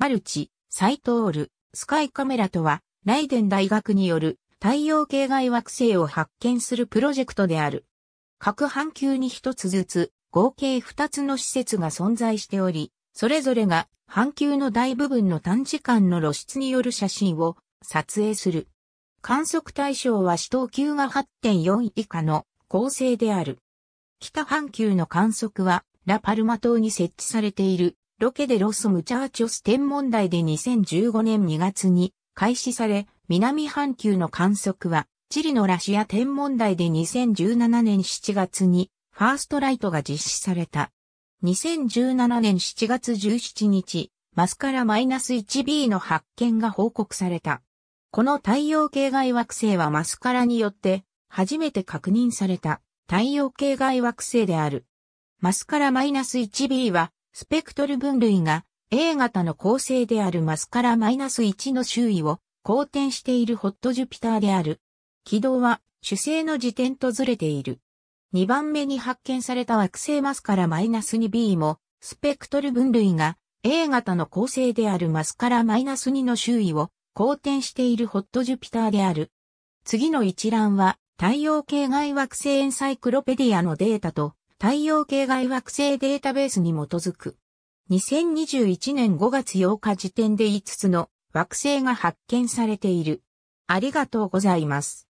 マルチ、サイトオール、スカイカメラとは、ライデン大学による太陽系外惑星を発見するプロジェクトである。各半球に一つずつ、合計二つの施設が存在しており、それぞれが半球の大部分の短時間の露出による写真を撮影する。観測対象は死等級が8.4以下の構成である。北半球の観測はラパルマ島に設置されているロケでロス・ムチャーチョス天文台で2015年2月に開始され、南半球の観測は、チリのラシア天文台で2017年7月に、ファーストライトが実施された。2017年7月17日、マスカラ -1b の発見が報告された。この太陽系外惑星はマスカラによって初めて確認された太陽系外惑星である。マスカラ -1b はスペクトル分類が A 型の構成であるマスからマイナス1の周囲を公転しているホットジュピターである。軌道は主星の時点とずれている。2番目に発見された惑星マスからマイナス 2B も、スペクトル分類が A 型の構成であるマスからマイナス2の周囲を公転しているホットジュピターである。次の一覧は太陽系外惑星エンサイクロペディアのデータと太陽系外惑星データベースに基づく。2021年5月8日時点で5つの惑星が発見されている。ありがとうございます。